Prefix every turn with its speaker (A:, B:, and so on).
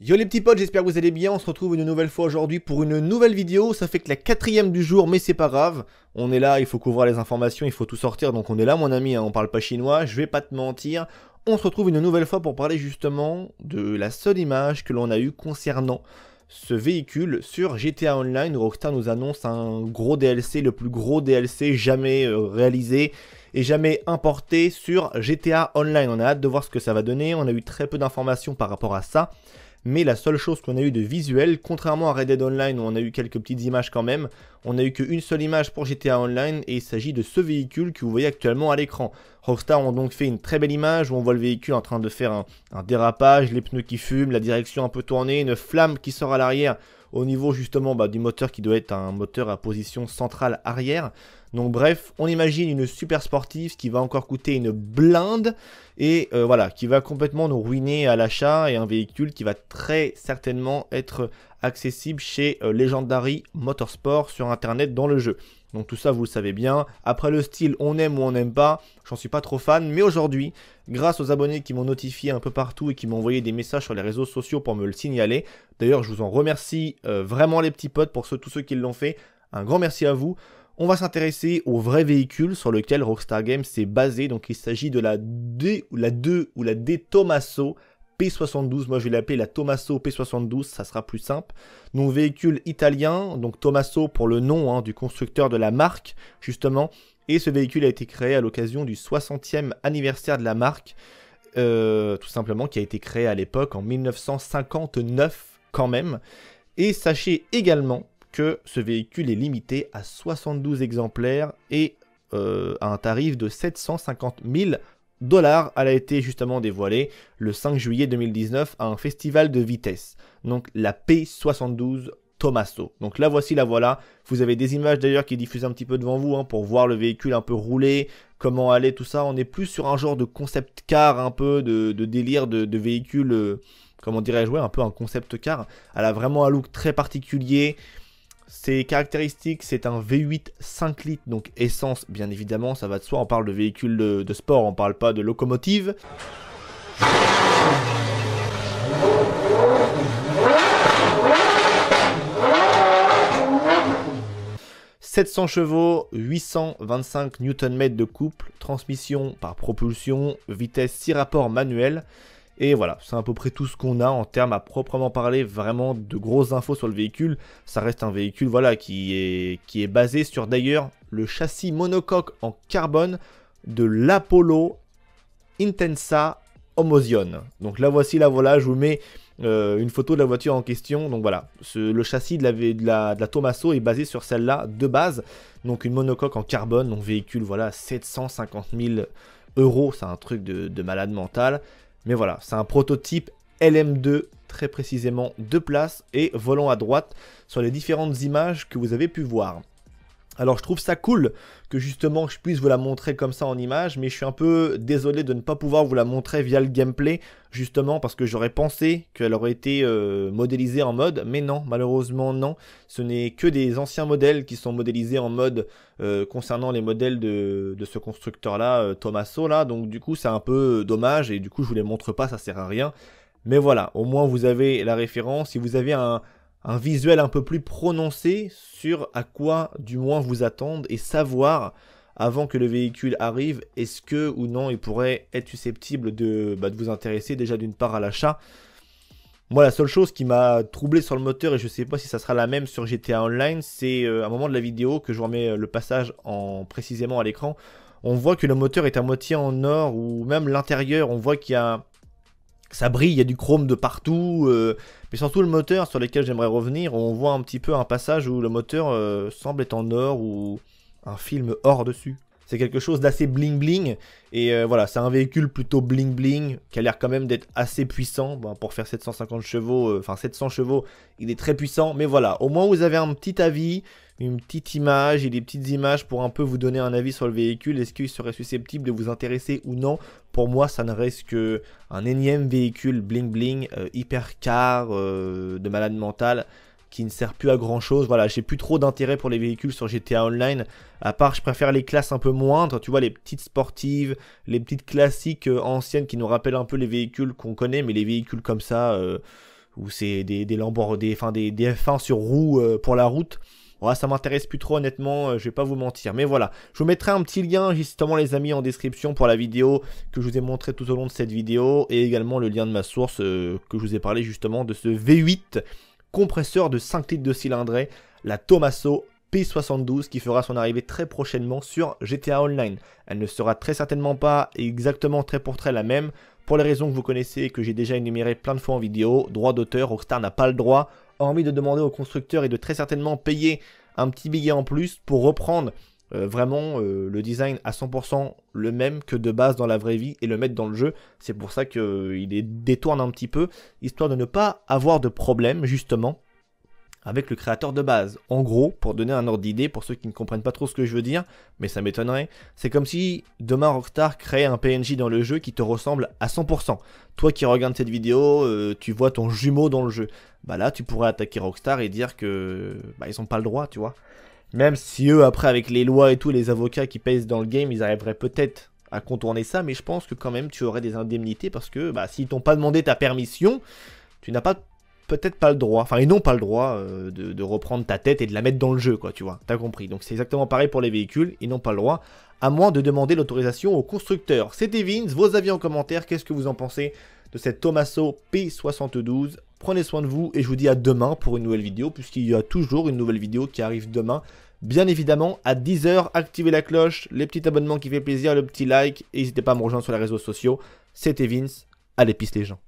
A: Yo les petits potes, j'espère que vous allez bien, on se retrouve une nouvelle fois aujourd'hui pour une nouvelle vidéo, ça fait que la quatrième du jour, mais c'est pas grave, on est là, il faut couvrir les informations, il faut tout sortir, donc on est là mon ami, hein. on parle pas chinois, je vais pas te mentir, on se retrouve une nouvelle fois pour parler justement de la seule image que l'on a eue concernant ce véhicule sur GTA Online, Rockstar nous annonce un gros DLC, le plus gros DLC jamais euh, réalisé, et jamais importé sur GTA Online, on a hâte de voir ce que ça va donner, on a eu très peu d'informations par rapport à ça, mais la seule chose qu'on a eu de visuel, contrairement à Red Dead Online où on a eu quelques petites images quand même, on a eu qu'une seule image pour GTA Online et il s'agit de ce véhicule que vous voyez actuellement à l'écran. Rockstar ont donc fait une très belle image où on voit le véhicule en train de faire un, un dérapage, les pneus qui fument, la direction un peu tournée, une flamme qui sort à l'arrière au niveau justement bah, du moteur qui doit être un moteur à position centrale arrière. Donc bref, on imagine une super sportive qui va encore coûter une blinde et euh, voilà, qui va complètement nous ruiner à l'achat et un véhicule qui va très certainement être accessible chez euh, Legendary Motorsport sur internet dans le jeu. Donc tout ça, vous le savez bien. Après le style, on aime ou on n'aime pas, j'en suis pas trop fan. Mais aujourd'hui, grâce aux abonnés qui m'ont notifié un peu partout et qui m'ont envoyé des messages sur les réseaux sociaux pour me le signaler. D'ailleurs, je vous en remercie euh, vraiment les petits potes pour tous ceux qui l'ont fait. Un grand merci à vous. On va s'intéresser au vrai véhicule sur lequel Rockstar Games s'est basé. Donc il s'agit de la D, ou la 2 ou la D Tomasso P72. Moi, je vais l'appeler la Tomasso P72, ça sera plus simple. Donc, véhicule italien, donc Tomasso pour le nom hein, du constructeur de la marque, justement. Et ce véhicule a été créé à l'occasion du 60e anniversaire de la marque, euh, tout simplement, qui a été créé à l'époque en 1959 quand même. Et sachez également que ce véhicule est limité à 72 exemplaires et euh, à un tarif de 750 000 dollars, elle a été justement dévoilée le 5 juillet 2019 à un festival de vitesse, donc la P72 Tomasso. Donc la voici, la voilà. Vous avez des images d'ailleurs qui diffusent un petit peu devant vous hein, pour voir le véhicule un peu rouler, comment aller, tout ça. On est plus sur un genre de concept car, un peu de, délire de, véhicule, euh, comment dirais-je, un peu un concept car. Elle a vraiment un look très particulier. Ses caractéristiques, c'est un V8 5 litres, donc essence bien évidemment, ça va de soi, on parle de véhicule de, sport, on parle pas de locomotive. « 700 chevaux, 825 Nm de couple, transmission par propulsion, vitesse 6 rapports manuels. Et voilà, c'est à peu près tout ce qu'on a en termes à proprement parler, vraiment de grosses infos sur le véhicule. Ça reste un véhicule voilà, qui, est, qui est basé sur d'ailleurs le châssis monocoque en carbone de l'Apollo Intensa Homozion. Donc là voici, là voilà, je vous mets euh, une photo de la voiture en question. Donc voilà, le châssis de la, de, la, Tomaso est basé sur celle-là de base. Donc une monocoque en carbone, donc véhicule voilà 750 000 euros, c'est un truc de malade mental. Mais voilà, c'est un prototype LM2 très précisément de place et volant à droite sur les différentes images que vous avez pu voir. Alors je trouve ça cool que justement je puisse vous la montrer comme ça en image, mais je suis un peu désolé de ne pas pouvoir vous la montrer via le gameplay, justement parce que j'aurais pensé qu'elle aurait été euh, modélisée en mode, mais non, malheureusement non, ce n'est que des anciens modèles qui sont modélisés en mode euh, concernant les modèles de, ce constructeur-là, euh, Tomasso, là, donc du coup c'est un peu euh, dommage, et du coup je vous les montre pas, ça sert à rien. Mais voilà, au moins vous avez la référence, si vous avez un un visuel un peu plus prononcé sur à quoi du moins vous attendre et savoir avant que le véhicule arrive, est-ce que ou non il pourrait être susceptible bah, de, vous intéresser déjà d'une part à l'achat. Moi, la seule chose qui m'a troublé sur le moteur, et je ne sais pas si ça sera la même sur GTA Online, c'est euh, à un moment de la vidéo que je remets euh, le passage en, précisément à l'écran. On voit que le moteur est à moitié en or, ou même l'intérieur, on voit qu'il y a ça brille, il y a du chrome de partout, euh, mais surtout le moteur sur lequel j'aimerais revenir, on voit un petit peu un passage où le moteur euh, semble être en or ou un film hors dessus. C'est quelque chose d'assez bling bling. Et euh, voilà, c'est un véhicule plutôt bling bling qui a l'air quand même d'être assez puissant. pour faire 750 chevaux, euh, enfin 700 chevaux, il est très puissant. Mais voilà, au moins vous avez un petit avis, une petite image et des petites images pour un peu vous donner un avis sur le véhicule. Est-ce qu'il serait susceptible de vous intéresser ou non Pour moi, ça ne reste que un énième véhicule bling bling, euh, hyper car, de malade mental qui ne sert plus à grand chose. Voilà, j'ai plus trop d'intérêt pour les véhicules sur GTA Online. À part, je préfère les classes un peu moindres, tu vois, les petites sportives, les petites classiques euh, anciennes qui nous rappellent un peu les véhicules qu'on connaît, mais les véhicules comme ça, euh, où c'est des, des, des, enfin, des, F1 sur roue euh, pour la route. Voilà, ça m'intéresse plus trop honnêtement, je vais pas vous mentir. Mais voilà, je vous mettrai un petit lien justement les amis en description pour la vidéo que je vous ai montrée tout au long de cette vidéo et également le lien de ma source que je vous ai parlé justement de ce V8 compresseur de 5 litres de cylindrée, la Tomaso P72 qui fera son arrivée très prochainement sur GTA Online. Elle ne sera très certainement pas exactement très pour très la même, pour les raisons que vous connaissez et que j'ai déjà énumérées plein de fois en vidéo, droit d'auteur, Rockstar n'a pas le droit, envie de demander au constructeur et de très certainement payer un petit billet en plus pour reprendre euh, vraiment euh, le design à 100% le même que de base dans la vraie vie et le mettre dans le jeu. C'est pour ça qu'il euh, il est détourne un petit peu, histoire de ne pas avoir de problème justement avec le créateur de base. En gros, pour donner un ordre d'idée, pour ceux qui ne comprennent pas trop ce que je veux dire, mais ça m'étonnerait, c'est comme si demain Rockstar crée un PNJ dans le jeu qui te ressemble à 100%. Toi qui regardes cette vidéo, tu vois ton jumeau dans le jeu. Bah là, tu pourrais attaquer Rockstar et dire que bah, ils ont pas le droit, tu vois. Même si eux, après, avec les lois et tout, les avocats qui pèsent dans le game, ils arriveraient peut-être à contourner ça, mais je pense que quand même tu aurais des indemnités parce que bah, s'ils t'ont pas demandé ta permission, tu n'as pas peut-être pas le droit, enfin ils n'ont pas le droit euh, de, reprendre ta tête et de la mettre dans le jeu, quoi, tu vois, t'as compris. Donc c'est exactement pareil pour les véhicules, ils n'ont pas le droit, à moins de demander l'autorisation au constructeur. C'était Vince, vos avis en commentaire, qu'est-ce que vous en pensez de cette Tomasso P72. Prenez soin de vous et je vous dis à demain pour une nouvelle vidéo, puisqu'il y a toujours une nouvelle vidéo qui arrive demain. Bien évidemment, à 10h, activez la cloche, les petits abonnements qui fait plaisir, le petit like, et n'hésitez pas à me rejoindre sur les réseaux sociaux. C'était Vince, Allez pisse les gens.